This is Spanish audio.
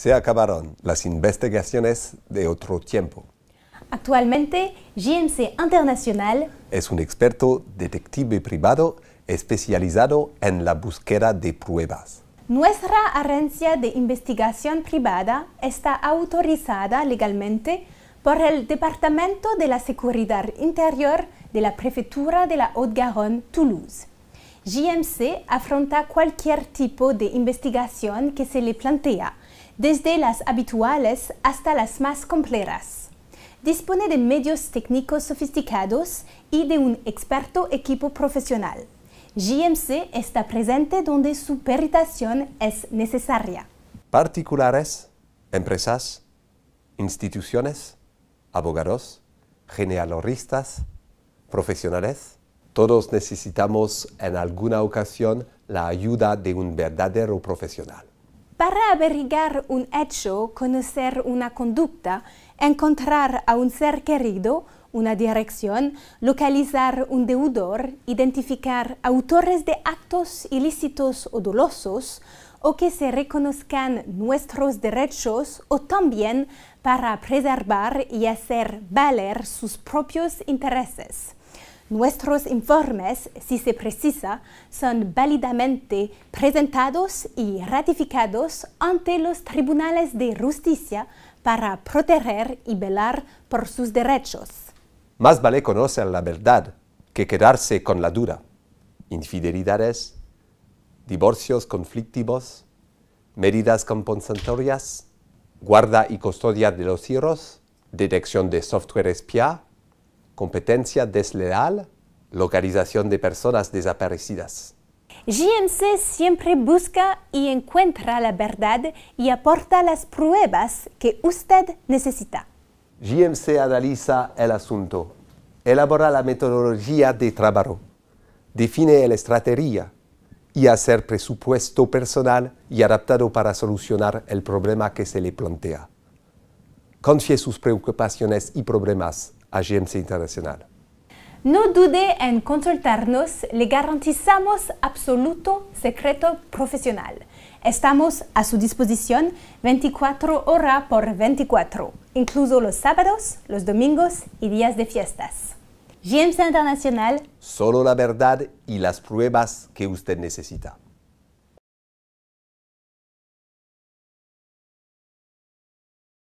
se acabaron las investigaciones de otro tiempo. Actualmente, GMC Internacional es un experto detective privado especializado en la búsqueda de pruebas. Nuestra agencia de investigación privada está autorizada legalmente por el Departamento de la Seguridad Interior de la Prefectura de la Haute-Garonne, Toulouse. GMC afronta cualquier tipo de investigación que se le plantea, desde las habituales hasta las más complejas. Dispone de medios técnicos sofisticados y de un experto equipo profesional. GMC está presente donde su peritación es necesaria. Particulares, empresas, instituciones, abogados, genealogistas, profesionales, todos necesitamos en alguna ocasión la ayuda de un verdadero profesional. Para averiguar un hecho, conocer una conducta, encontrar a un ser querido, una dirección, localizar un deudor, identificar autores de actos ilícitos o dolosos, o que se reconozcan nuestros derechos o también para preservar y hacer valer sus propios intereses. Nuestros informes, si se precisa, son válidamente presentados y ratificados ante los tribunales de justicia para proteger y velar por sus derechos. Más vale conocer la verdad que quedarse con la dura. Infidelidades, divorcios conflictivos, medidas compensatorias, guarda y custodia de los hijos, detección de software espía, competencia desleal, localización de personas desaparecidas. GMC siempre busca y encuentra la verdad y aporta las pruebas que usted necesita. GMC analiza el asunto, elabora la metodología de trabajo, define la estrategia y hacer presupuesto personal y adaptado para solucionar el problema que se le plantea. confie sus preocupaciones y problemas a GMC Internacional. No dude en consultarnos, le garantizamos absoluto secreto profesional. Estamos a su disposición 24 horas por 24, incluso los sábados, los domingos y días de fiestas. GMC Internacional. Solo la verdad y las pruebas que usted necesita.